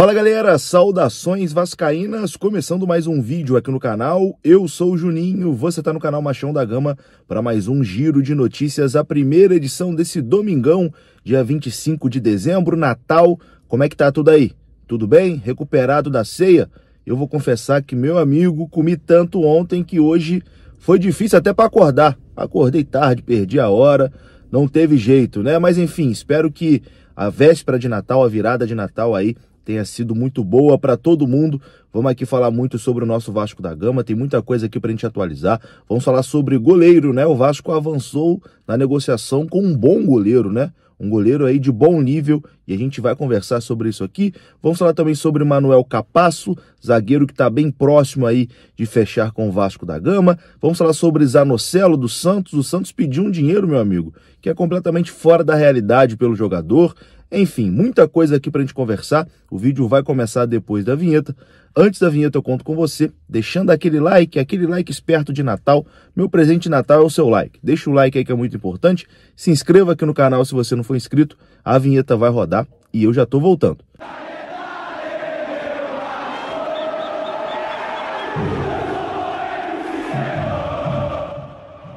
Fala galera, saudações vascaínas, começando mais um vídeo aqui no canal. Eu sou o Juninho, você está no canal Machão da Gama para mais um giro de notícias, a primeira edição desse domingão, dia 25 de dezembro, Natal. Como é que tá tudo aí? Tudo bem? Recuperado da ceia? Eu vou confessar que meu amigo comi tanto ontem que hoje foi difícil até para acordar. Acordei tarde, perdi a hora, não teve jeito, né? Mas enfim, espero que a véspera de Natal, a virada de Natal aí tenha sido muito boa para todo mundo. Vamos aqui falar muito sobre o nosso Vasco da Gama, tem muita coisa aqui para a gente atualizar. Vamos falar sobre goleiro, né? O Vasco avançou na negociação com um bom goleiro, né? um goleiro aí de bom nível e a gente vai conversar sobre isso aqui. Vamos falar também sobre Manuel Capasso, zagueiro que está bem próximo aí de fechar com o Vasco da Gama. Vamos falar sobre Zanocelo do Santos. O Santos pediu um dinheiro, meu amigo, que é completamente fora da realidade pelo jogador. Enfim, muita coisa aqui para a gente conversar. O vídeo vai começar depois da vinheta. Antes da vinheta, eu conto com você, deixando aquele like, aquele like esperto de Natal. Meu presente de Natal é o seu like. Deixa o like aí que é muito importante. Se inscreva aqui no canal se você não for inscrito. A vinheta vai rodar e eu já estou voltando.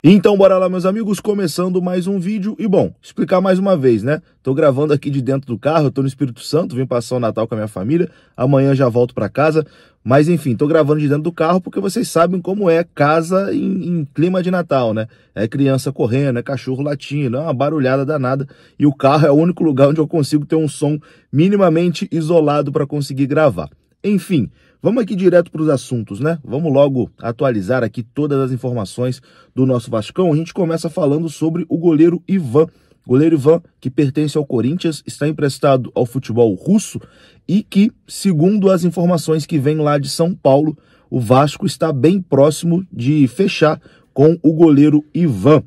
Então bora lá meus amigos, começando mais um vídeo e bom, explicar mais uma vez né, tô gravando aqui de dentro do carro, tô no Espírito Santo, vim passar o Natal com a minha família, amanhã já volto para casa, mas enfim, tô gravando de dentro do carro porque vocês sabem como é casa em, em clima de Natal né, é criança correndo, é cachorro latindo, é uma barulhada danada e o carro é o único lugar onde eu consigo ter um som minimamente isolado para conseguir gravar. Enfim, Vamos aqui direto para os assuntos, né? Vamos logo atualizar aqui todas as informações do nosso Vascão. A gente começa falando sobre o goleiro Ivan. Goleiro Ivan, que pertence ao Corinthians, está emprestado ao futebol russo e que, segundo as informações que vêm lá de São Paulo, o Vasco está bem próximo de fechar com o goleiro Ivan.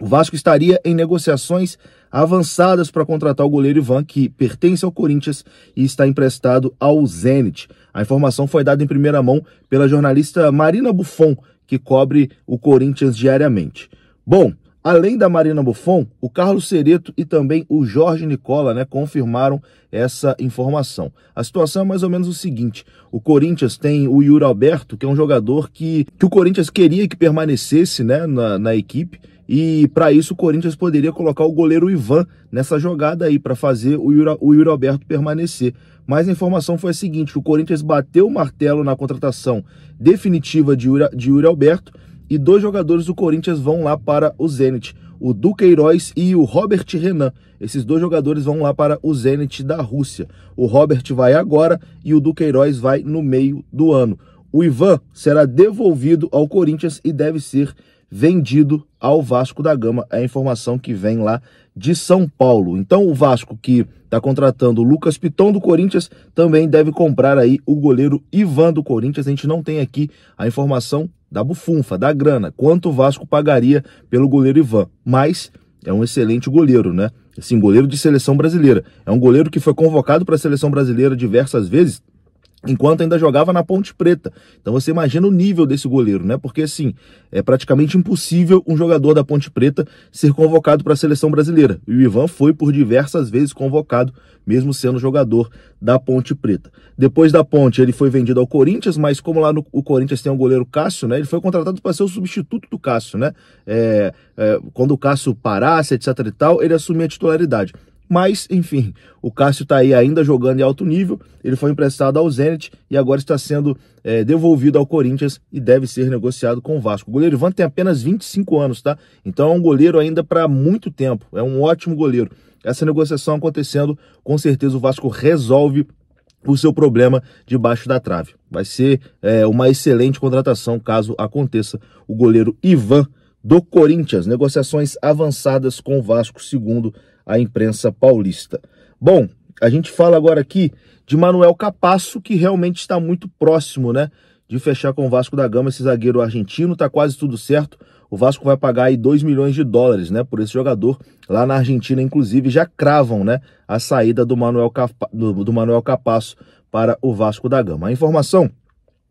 O Vasco estaria em negociações avançadas para contratar o goleiro Ivan, que pertence ao Corinthians e está emprestado ao Zenit. A informação foi dada em primeira mão pela jornalista Marina Buffon, que cobre o Corinthians diariamente. Bom, além da Marina Buffon, o Carlos Cereto e também o Jorge Nicola né, confirmaram essa informação. A situação é mais ou menos o seguinte: o Corinthians tem o Yuri Alberto, que é um jogador que, que o Corinthians queria que permanecesse né, na, na equipe e para isso o Corinthians poderia colocar o goleiro Ivan nessa jogada aí para fazer o Yuri, o Alberto permanecer. Mas a informação foi a seguinte: o Corinthians bateu o martelo na contratação definitiva de Yuri, de Yuri Alberto e dois jogadores do Corinthians vão lá para o Zenit. O Duqueiroz e o Robert Renan. Esses dois jogadores vão lá para o Zenit da Rússia. O Robert vai agora e o Duqueiroz vai no meio do ano. O Ivan será devolvido ao Corinthians e deve ser vendido ao Vasco da Gama. É a informação que vem lá de São Paulo. Então o Vasco que está contratando o Lucas Piton do Corinthians também deve comprar aí o goleiro Ivan do Corinthians. A gente não tem aqui a informação da bufunfa, da grana, quanto o Vasco pagaria pelo goleiro Ivan, mas é um excelente goleiro, né? Assim, goleiro de seleção brasileira. É um goleiro que foi convocado para a seleção brasileira diversas vezes enquanto ainda jogava na Ponte Preta. Então você imagina o nível desse goleiro, né? Porque assim, é praticamente impossível um jogador da Ponte Preta ser convocado para a seleção brasileira. E o Ivan foi por diversas vezes convocado, mesmo sendo jogador da Ponte Preta. Depois da Ponte, ele foi vendido ao Corinthians, mas como lá no o Corinthians tem o um goleiro Cássio, né? Ele foi contratado para ser o substituto do Cássio, né? É, é, quando o Cássio parasse, etc e tal, ele assumia a titularidade. Mas, enfim, o Cássio está aí ainda jogando em alto nível. Ele foi emprestado ao Zenit e agora está sendo é, devolvido ao Corinthians e deve ser negociado com o Vasco. O goleiro Ivan tem apenas 25 anos, tá? Então é um goleiro ainda para muito tempo. É um ótimo goleiro. Essa negociação acontecendo, com certeza o Vasco resolve o seu problema debaixo da trave. Vai ser é, uma excelente contratação caso aconteça o goleiro Ivan do Corinthians. Negociações avançadas com o Vasco, segundo a imprensa paulista. Bom, a gente fala agora aqui de Manuel Capasso, que realmente está muito próximo, né? De fechar com o Vasco da Gama, esse zagueiro argentino, tá quase tudo certo. O Vasco vai pagar aí 2 milhões de dólares, né, por esse jogador. Lá na Argentina, inclusive, já cravam, né, a saída do Manuel, Capa... do, do Manuel Capasso para o Vasco da Gama. A informação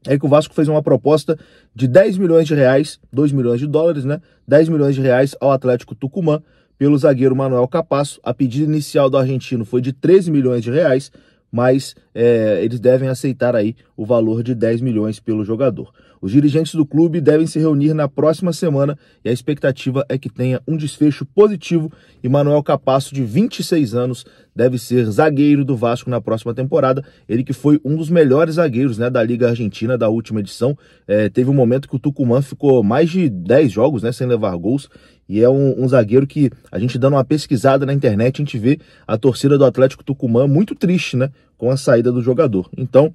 é que o Vasco fez uma proposta de 10 milhões de reais, 2 milhões de dólares, né, 10 milhões de reais ao Atlético Tucumã pelo zagueiro Manuel Capasso. A pedida inicial do argentino foi de 13 milhões de reais, mas é, eles devem aceitar aí o valor de 10 milhões pelo jogador. Os dirigentes do clube devem se reunir na próxima semana e a expectativa é que tenha um desfecho positivo e Manuel Capasso, de 26 anos, deve ser zagueiro do Vasco na próxima temporada. Ele que foi um dos melhores zagueiros né, da Liga Argentina da última edição. É, teve um momento que o Tucumã ficou mais de 10 jogos né, sem levar gols. E é um, um, zagueiro que a gente dando uma pesquisada na internet, a gente vê a torcida do Atlético Tucumã muito triste né, com a saída do jogador. Então,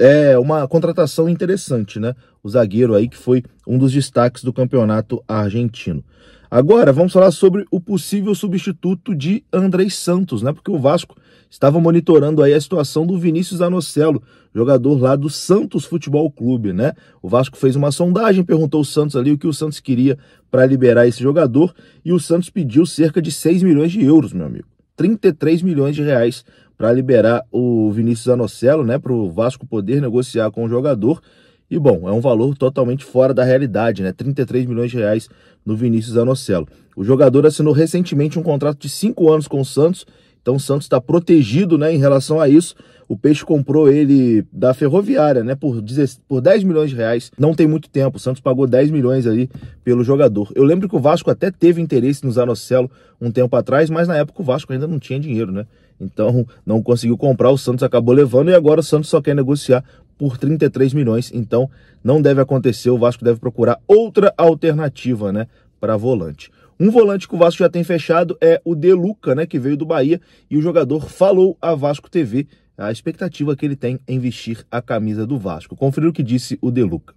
é uma contratação interessante, né? O zagueiro aí que foi um dos destaques do campeonato argentino. Agora, vamos falar sobre o possível substituto de Andrei Santos, né? Porque o Vasco estava monitorando aí a situação do Vinícius Anocelo, jogador lá do Santos Futebol Clube, né? O Vasco fez uma sondagem, perguntou o Santos ali o que o Santos queria para liberar esse jogador e o Santos pediu cerca de 6 milhões de euros, meu amigo. 33 milhões de reais para liberar o Vinícius Anocelo, né, para o Vasco poder negociar com o jogador. E bom, é um valor totalmente fora da realidade, né? 33 milhões de reais no Vinícius Anocelo. O jogador assinou recentemente um contrato de 5 anos com o Santos, então o Santos está protegido né, em relação a isso. O Peixe comprou ele da Ferroviária, né? Por 10, 10 milhões de reais. Não tem muito tempo. O Santos pagou 10 milhões ali pelo jogador. Eu lembro que o Vasco até teve interesse no Zanocelo um tempo atrás, mas na época o Vasco ainda não tinha dinheiro, né? Então não conseguiu comprar, o Santos acabou levando e agora o Santos só quer negociar por 33 milhões, então não deve acontecer, o Vasco deve procurar outra alternativa, né, para volante. Um volante que o Vasco já tem fechado é o Deluca, né, que veio do Bahia, e o jogador falou à Vasco TV a expectativa que ele tem em vestir a camisa do Vasco. Confira o que disse o Deluca.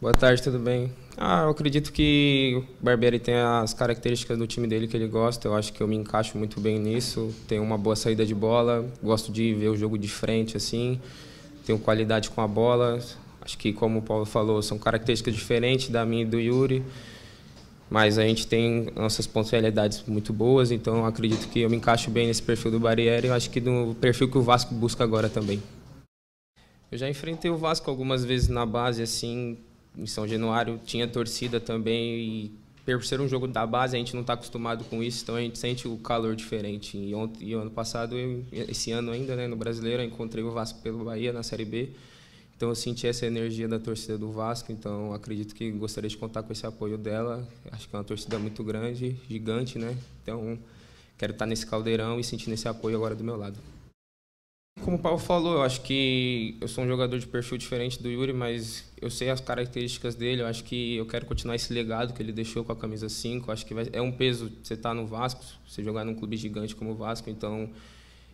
Boa tarde, tudo bem? Ah, eu acredito que o Barbieri tem as características do time dele que ele gosta. Eu acho que eu me encaixo muito bem nisso. Tenho uma boa saída de bola, gosto de ver o jogo de frente assim tenho qualidade com a bola. Acho que, como o Paulo falou, são características diferentes da minha e do Yuri. Mas a gente tem nossas pontualidades muito boas, então acredito que eu me encaixo bem nesse perfil do Barriere e acho que no perfil que o Vasco busca agora também. Eu já enfrentei o Vasco algumas vezes na base, assim, em São Januário, tinha torcida também e por ser um jogo da base, a gente não está acostumado com isso, então a gente sente o calor diferente. E, ontem, e ano passado, eu, esse ano ainda, né, no Brasileiro, eu encontrei o Vasco pelo Bahia na Série B. Então eu senti essa energia da torcida do Vasco, então acredito que gostaria de contar com esse apoio dela. Acho que é uma torcida muito grande, gigante, né? Então quero estar tá nesse caldeirão e sentindo esse apoio agora do meu lado. Como o Paulo falou, eu acho que eu sou um jogador de perfil diferente do Yuri, mas eu sei as características dele. Eu acho que eu quero continuar esse legado que ele deixou com a camisa 5. Eu acho que vai, é um peso você estar tá no Vasco, você jogar num clube gigante como o Vasco. Então,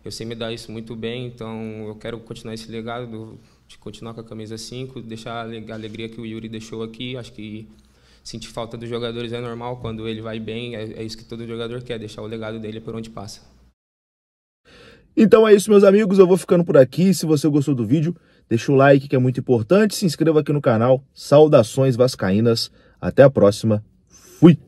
eu sei me dar isso muito bem. Então, eu quero continuar esse legado do, de continuar com a camisa 5, deixar a alegria que o Yuri deixou aqui. Acho que sentir falta dos jogadores é normal. Quando ele vai bem, é, é isso que todo jogador quer, deixar o legado dele por onde passa. Então é isso, meus amigos. Eu vou ficando por aqui. Se você gostou do vídeo, deixa o like que é muito importante. Se inscreva aqui no canal. Saudações Vascaínas. Até a próxima. Fui!